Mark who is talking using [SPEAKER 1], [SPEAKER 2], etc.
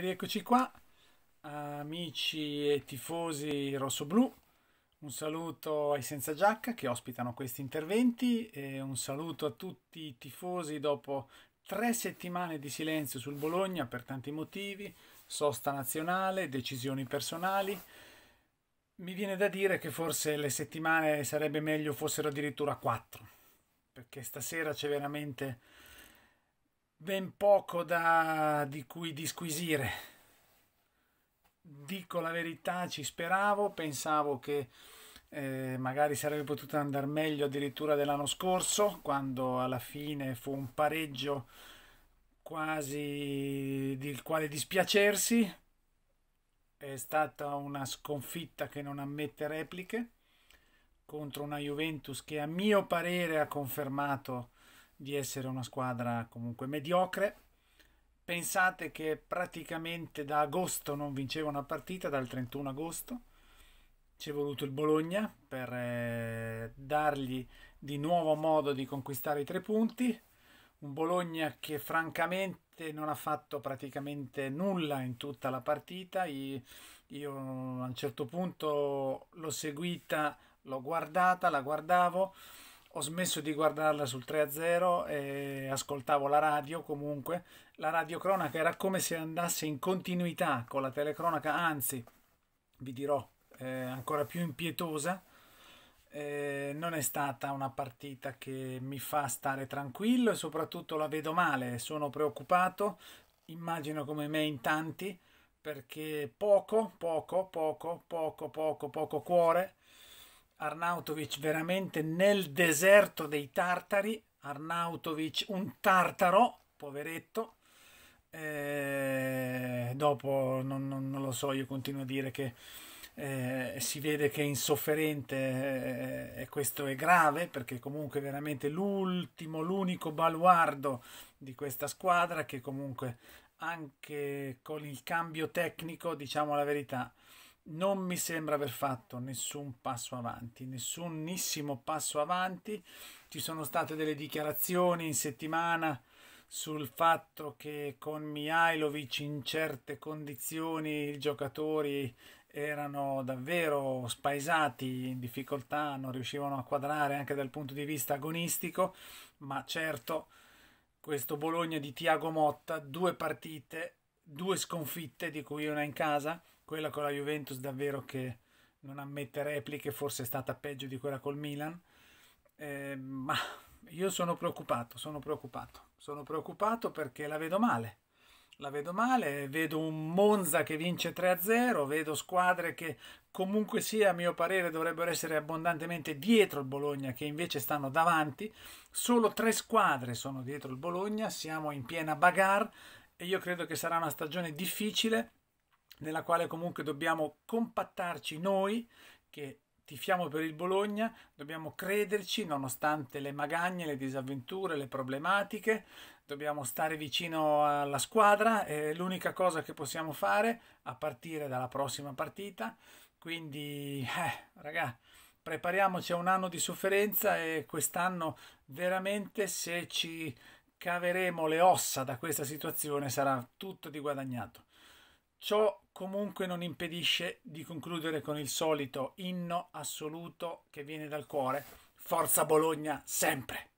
[SPEAKER 1] E rieccoci qua, amici e tifosi rossoblù. Un saluto ai Senza Giacca che ospitano questi interventi e un saluto a tutti i tifosi dopo tre settimane di silenzio sul Bologna per tanti motivi, sosta nazionale, decisioni personali. Mi viene da dire che forse le settimane sarebbe meglio fossero addirittura quattro, perché stasera c'è veramente ben poco da, di cui disquisire. Dico la verità, ci speravo, pensavo che eh, magari sarebbe potuto andare meglio addirittura dell'anno scorso, quando alla fine fu un pareggio quasi del quale dispiacersi. È stata una sconfitta che non ammette repliche contro una Juventus che a mio parere ha confermato di essere una squadra comunque mediocre. Pensate che praticamente da agosto non vinceva una partita, dal 31 agosto. Ci è voluto il Bologna per eh, dargli di nuovo modo di conquistare i tre punti. Un Bologna che francamente non ha fatto praticamente nulla in tutta la partita. io a un certo punto l'ho seguita, l'ho guardata, la guardavo ho smesso di guardarla sul 3-0 e ascoltavo la radio comunque. La radiocronaca era come se andasse in continuità con la telecronaca, anzi, vi dirò, eh, ancora più impietosa. Eh, non è stata una partita che mi fa stare tranquillo e soprattutto la vedo male, sono preoccupato, immagino come me in tanti, perché poco, poco, poco, poco, poco, poco cuore. Arnautovic veramente nel deserto dei tartari. Arnautovic, un tartaro, poveretto. Eh, dopo non, non, non, lo so, io continuo a dire che eh, si vede che è insofferente eh, e questo è grave perché comunque veramente l'ultimo, l'unico baluardo di questa squadra che comunque anche con il cambio tecnico, diciamo la verità, non mi sembra aver fatto nessun passo avanti, nessunissimo passo avanti. Ci sono state delle dichiarazioni in settimana sul fatto che con Mihailovic in certe condizioni i giocatori erano davvero spaesati, in difficoltà, non riuscivano a quadrare anche dal punto di vista agonistico, ma certo questo Bologna di Tiago Motta, due partite, due sconfitte di cui una in casa, quella con la Juventus davvero che non ammette repliche, forse è stata peggio di quella col Milan, eh, ma io sono preoccupato, sono preoccupato, sono preoccupato perché la vedo male. La vedo male, vedo un Monza che vince 3-0, vedo squadre che comunque sia, a mio parere, dovrebbero essere abbondantemente dietro il Bologna, che invece stanno davanti. Solo tre squadre sono dietro il Bologna, siamo in piena bagarre e io credo che sarà una stagione difficile nella quale comunque dobbiamo compattarci noi che tifiamo per il Bologna, dobbiamo crederci nonostante le magagne, le disavventure, le problematiche, dobbiamo stare vicino alla squadra, è l'unica cosa che possiamo fare a partire dalla prossima partita, quindi eh, ragazzi prepariamoci a un anno di sofferenza e quest'anno veramente se ci caveremo le ossa da questa situazione sarà tutto di guadagnato. Ciò comunque non impedisce di concludere con il solito inno assoluto che viene dal cuore. Forza Bologna sempre!